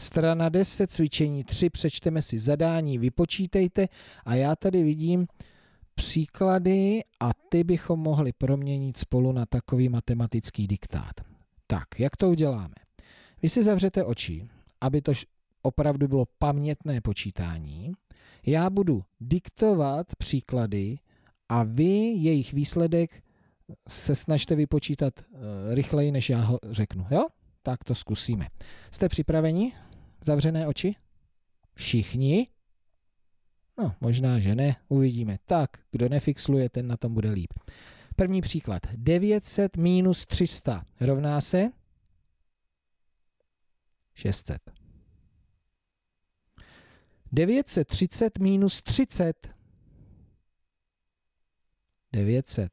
Strana 10, cvičení 3, přečteme si zadání, vypočítejte a já tady vidím příklady a ty bychom mohli proměnit spolu na takový matematický diktát. Tak, jak to uděláme? Vy si zavřete oči, aby to opravdu bylo pamětné počítání. Já budu diktovat příklady a vy jejich výsledek se snažte vypočítat eh, rychleji, než já ho řeknu. Jo? Tak to zkusíme. Jste připraveni? zavřené oči? Všichni? No, možná, že ne, uvidíme. Tak, kdo nefixluje, ten na tom bude líp. První příklad. 900 minus 300 rovná se 600. 930 minus 30. 900.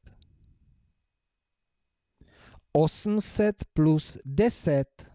800 plus 10.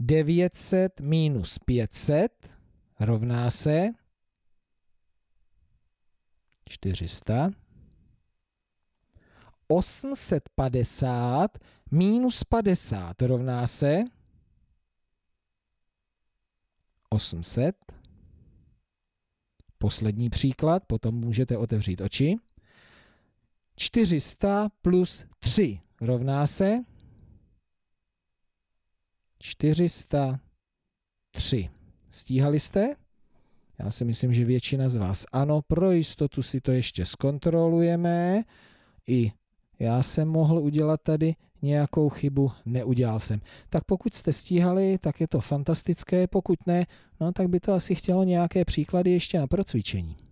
900 minus 500 rovná se 400. 850 minus 50 rovná se 800. Poslední příklad, potom můžete otevřít oči. 400 plus 3 rovná se 403. Stíhali jste? Já si myslím, že většina z vás ano. Pro jistotu si to ještě zkontrolujeme. I já jsem mohl udělat tady nějakou chybu, neudělal jsem. Tak pokud jste stíhali, tak je to fantastické, pokud ne, no tak by to asi chtělo nějaké příklady ještě na procvičení.